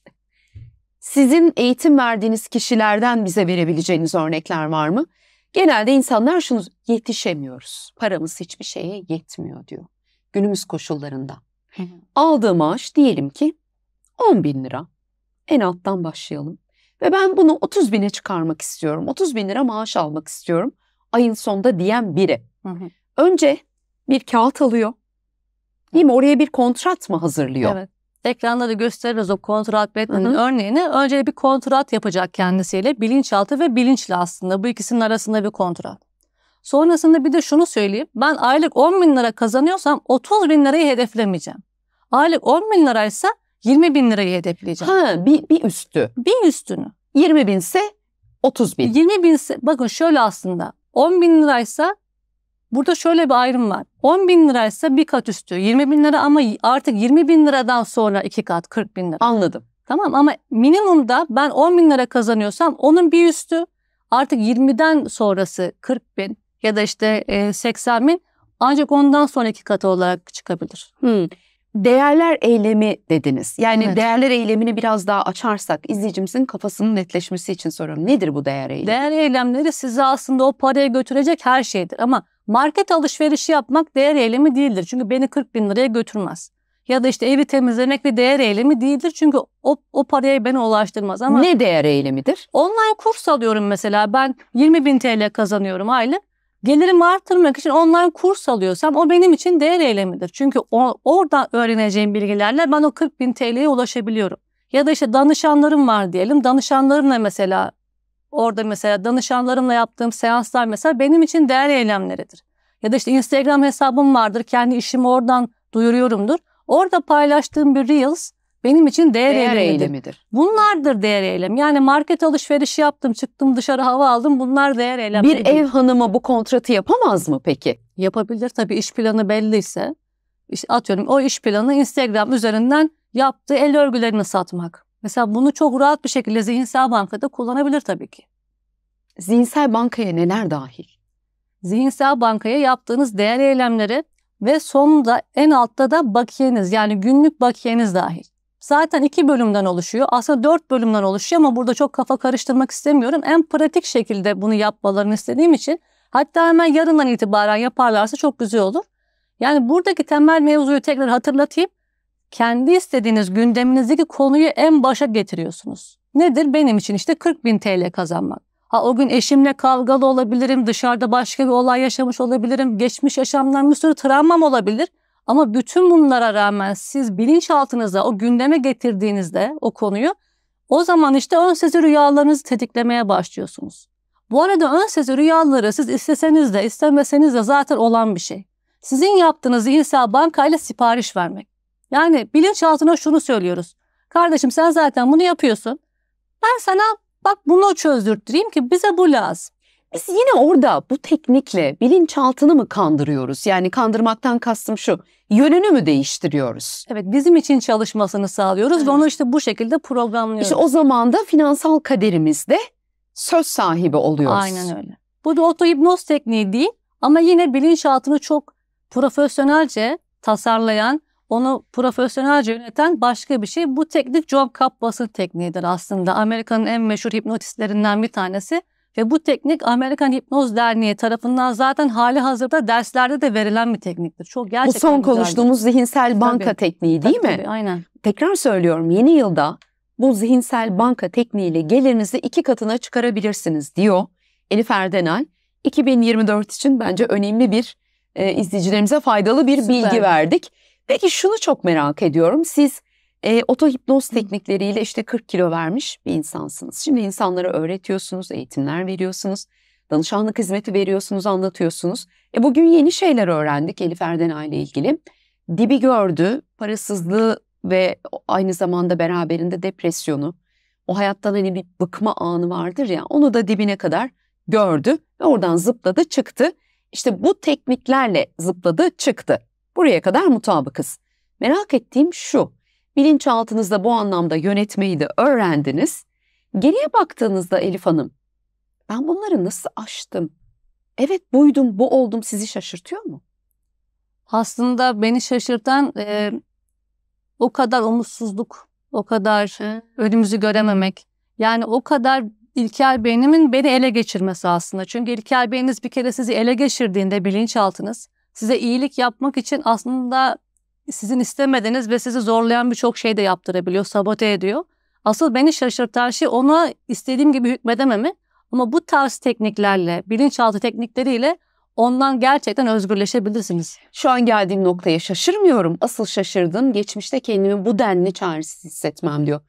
Sizin eğitim verdiğiniz kişilerden bize verebileceğiniz örnekler var mı? Genelde insanlar şunu yetişemiyoruz. Paramız hiçbir şeye yetmiyor diyor. Günümüz koşullarında. Hı hı. Aldığı maaş diyelim ki 10 bin lira. En alttan başlayalım. Ve ben bunu 30 bine çıkarmak istiyorum. 30 bin lira maaş almak istiyorum. Ayın sonunda diyen biri. Önce bir kağıt alıyor. Değil mi? Oraya bir kontrat mı hazırlıyor? Evet. Ekranda da gösteririz o kontrat Batman'in örneğini. Önce bir kontrat yapacak kendisiyle bilinçaltı ve bilinçli aslında. Bu ikisinin arasında bir kontrat. Sonrasında bir de şunu söyleyeyim. Ben aylık 10 bin lira kazanıyorsam 30 bin lirayı hedeflemeyeceğim. Aylık 10 bin liraysa 20 bin lirayı hedefleyeceğim. Ha bir, bir üstü. Bir üstünü. 20 binse 30 bin. 20 binse bakın şöyle aslında 10 bin liraysa Burada şöyle bir ayrım var. 10 bin liraysa bir kat üstü. 20 bin lira ama artık 20 bin liradan sonra iki kat 40 bin lira. Anladım. Tamam ama minimumda ben 10 bin lira kazanıyorsam onun bir üstü artık 20'den sonrası 40 bin ya da işte 80 e, bin ancak ondan sonraki katı olarak çıkabilir. Hmm. Değerler eylemi dediniz. Yani evet. değerler eylemini biraz daha açarsak izleyicimizin kafasının netleşmesi için soruyorum. Nedir bu değer eylemi? Değer eylemleri sizi aslında o paraya götürecek her şeydir ama Market alışverişi yapmak değer eylemi değildir. Çünkü beni 40 bin liraya götürmez. Ya da işte evi temizlemek bir değer eylemi değildir. Çünkü o, o paraya beni ulaştırmaz ama... Ne değer eylemidir? Online kurs alıyorum mesela. Ben 20 bin TL kazanıyorum aylık. Gelirimi arttırmak için online kurs alıyorsam o benim için değer eylemidir. Çünkü o, orada öğreneceğim bilgilerle ben o 40 bin TL'ye ulaşabiliyorum. Ya da işte danışanlarım var diyelim. Danışanlarımla mesela orada mesela danışanlarımla yaptığım seanslar mesela benim için değer eylemleridir. Ya da işte Instagram hesabım vardır. Kendi işimi oradan duyuruyorumdur. Orada paylaştığım bir Reels benim için değer, değer eylemidir. eylemidir. Bunlardır değer eylem. Yani market alışverişi yaptım, çıktım dışarı hava aldım. Bunlar değer eylem. Bir ev hanımı bu kontratı yapamaz mı peki? Yapabilir tabii iş planı belliyse. İşte atıyorum o iş planı Instagram üzerinden yaptığı el örgülerini satmak. Mesela bunu çok rahat bir şekilde zihinsel bankada kullanabilir tabii ki. Zihinsel bankaya neler dahil? Zihinsel bankaya yaptığınız değer eylemleri ve sonunda en altta da bakiyeniz yani günlük bakiyeniz dahil. Zaten iki bölümden oluşuyor. Aslında dört bölümden oluşuyor ama burada çok kafa karıştırmak istemiyorum. En pratik şekilde bunu yapmalarını istediğim için hatta hemen yarından itibaren yaparlarsa çok güzel olur. Yani buradaki temel mevzuyu tekrar hatırlatayım kendi istediğiniz gündeminizdeki konuyu en başa getiriyorsunuz. Nedir? Benim için işte 40 bin TL kazanmak. Ha o gün eşimle kavgalı olabilirim, dışarıda başka bir olay yaşamış olabilirim, geçmiş yaşamdan bir sürü travmam olabilir. Ama bütün bunlara rağmen siz bilinçaltınıza o gündeme getirdiğinizde o konuyu o zaman işte ön sezi rüyalarınızı tetiklemeye başlıyorsunuz. Bu arada ön sezi rüyaları siz isteseniz de istemeseniz de zaten olan bir şey. Sizin yaptığınız insa bankayla sipariş vermek. Yani bilinçaltına şunu söylüyoruz. Kardeşim sen zaten bunu yapıyorsun. Ben sana bak bunu çözdürteyim ki bize bu lazım. Biz yine orada bu teknikle bilinçaltını mı kandırıyoruz? Yani kandırmaktan kastım şu, yönünü mü değiştiriyoruz? Evet, bizim için çalışmasını sağlıyoruz evet. ve onu işte bu şekilde programlıyoruz. İşte o zaman da finansal kaderimizde söz sahibi oluyoruz. Aynen öyle. Bu da otohipnoz tekniği değil ama yine bilinçaltını çok profesyonelce tasarlayan onu profesyonelce yöneten başka bir şey. Bu teknik John Kapp basın tekniğidir aslında. Amerika'nın en meşhur hipnotistlerinden bir tanesi. Ve bu teknik Amerikan Hipnoz Derneği tarafından zaten hali hazırda derslerde de verilen bir tekniktir. Çok gerçekten Bu son güzeldir. konuştuğumuz zihinsel banka tabii. tekniği değil tabii, mi? Tabii, aynen. Tekrar söylüyorum yeni yılda bu zihinsel banka tekniğiyle gelirinizi iki katına çıkarabilirsiniz diyor Elif Erdenal. 2024 için bence önemli bir e, izleyicilerimize faydalı bir Süper. bilgi verdik. Peki şunu çok merak ediyorum. Siz e, otohipnoz teknikleriyle işte 40 kilo vermiş bir insansınız. Şimdi insanlara öğretiyorsunuz, eğitimler veriyorsunuz. Danışanlık hizmeti veriyorsunuz, anlatıyorsunuz. E bugün yeni şeyler öğrendik Elif Erdena ile ilgili. Dibi gördü, parasızlığı ve aynı zamanda beraberinde depresyonu. O hayattan hani bir bıkma anı vardır ya onu da dibine kadar gördü ve oradan zıpladı çıktı. İşte bu tekniklerle zıpladı çıktı. Buraya kadar mutabıkız. Merak ettiğim şu, bilinçaltınızda bu anlamda yönetmeyi de öğrendiniz. Geriye baktığınızda Elif Hanım, ben bunları nasıl aştım? Evet buydum, bu oldum sizi şaşırtıyor mu? Aslında beni şaşırtan e, o kadar umutsuzluk, o kadar Hı. önümüzü görememek. Yani o kadar ilkel beynimin beni ele geçirmesi aslında. Çünkü ilkel beyniniz bir kere sizi ele geçirdiğinde bilinçaltınız size iyilik yapmak için aslında sizin istemediğiniz ve sizi zorlayan birçok şey de yaptırabiliyor, sabote ediyor. Asıl beni şaşırtan şey ona istediğim gibi hükmedememi ama bu tarz tekniklerle, bilinçaltı teknikleriyle ondan gerçekten özgürleşebilirsiniz. Şu an geldiğim noktaya şaşırmıyorum. Asıl şaşırdım geçmişte kendimi bu denli çaresiz hissetmem diyor.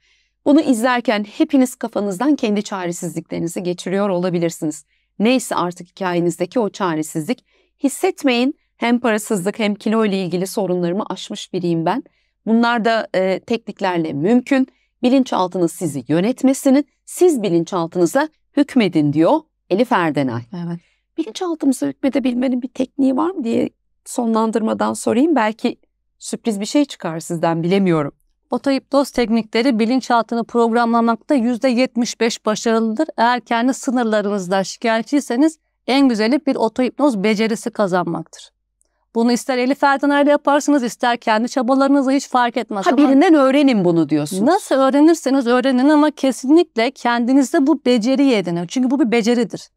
Bunu izlerken hepiniz kafanızdan kendi çaresizliklerinizi geçiriyor olabilirsiniz. Neyse artık hikayenizdeki o çaresizlik hissetmeyin hem parasızlık hem kilo ile ilgili sorunlarımı aşmış biriyim ben. Bunlar da e, tekniklerle mümkün. Bilinçaltının sizi yönetmesinin, siz bilinçaltınıza hükmedin diyor Elif Erdenay. Evet. Bilinçaltımıza hükmedebilmenin bir tekniği var mı diye sonlandırmadan sorayım. Belki sürpriz bir şey çıkar sizden bilemiyorum. Otohipnoz teknikleri bilinçaltını programlamakta %75 başarılıdır. Eğer kendi sınırlarınızda şikayetçiyseniz en güzeli bir otohipnoz becerisi kazanmaktır. Bunu ister Elif Erdener'le yaparsınız, ister kendi çabalarınızla hiç fark etmez. Ha, birinden öğrenin bunu diyorsunuz. Nasıl öğrenirseniz öğrenin ama kesinlikle kendinizde bu beceriyi edinin. Çünkü bu bir beceridir.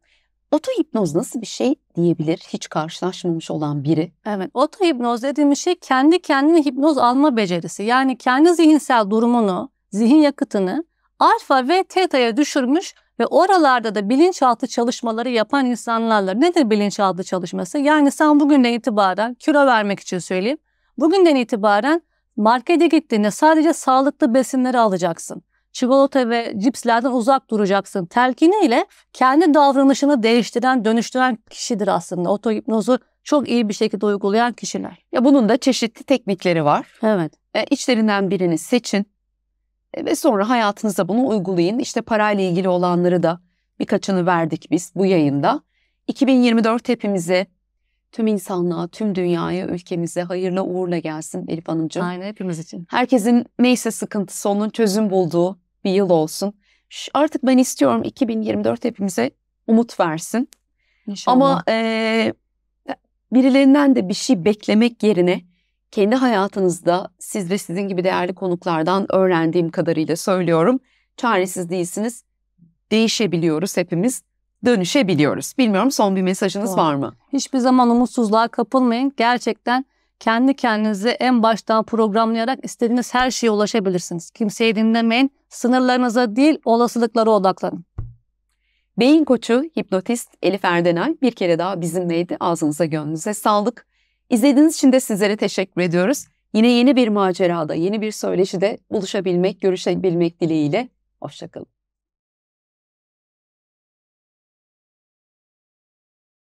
Otohipnoz nasıl bir şey diyebilir hiç karşılaşmamış olan biri? Evet, otohipnoz dediğimiz şey kendi kendine hipnoz alma becerisi. Yani kendi zihinsel durumunu, zihin yakıtını alfa ve teta'ya düşürmüş ve oralarda da bilinçaltı çalışmaları yapan insanlarla nedir bilinçaltı çalışması? Yani sen bugünden itibaren kilo vermek için söyleyeyim. Bugünden itibaren markete gittiğinde sadece sağlıklı besinleri alacaksın. Çikolata ve cipslerden uzak duracaksın ile kendi davranışını değiştiren, dönüştüren kişidir aslında. Otohipnozu çok iyi bir şekilde uygulayan kişiler. Ya bunun da çeşitli teknikleri var. Evet. E, içlerinden birini seçin e, ve sonra hayatınıza bunu uygulayın. İşte parayla ilgili olanları da birkaçını verdik biz bu yayında. 2024 hepimize, tüm insanlığa, tüm dünyaya, ülkemize hayırla uğurla gelsin Elif Hanımcığım. Aynen hepimiz için. Herkesin neyse sıkıntısı onun çözüm bulduğu bir yıl olsun. Artık ben istiyorum 2024 hepimize umut versin. İnşallah. Ama e, birilerinden de bir şey beklemek yerine kendi hayatınızda siz ve sizin gibi değerli konuklardan öğrendiğim kadarıyla söylüyorum. Çaresiz değilsiniz. Değişebiliyoruz hepimiz. Dönüşebiliyoruz. Bilmiyorum son bir mesajınız Doğru. var mı? Hiçbir zaman umutsuzluğa kapılmayın. Gerçekten kendi kendinizi en baştan programlayarak istediğiniz her şeye ulaşabilirsiniz. Kimseyi dinlemeyin. Sınırlarınıza değil olasılıklara odaklanın. Beyin koçu, hipnotist Elif Erdenay bir kere daha bizimleydi. Ağzınıza gönlünüze sağlık. İzlediğiniz için de sizlere teşekkür ediyoruz. Yine yeni bir macerada, yeni bir söyleşide buluşabilmek, görüşebilmek dileğiyle. Hoşçakalın.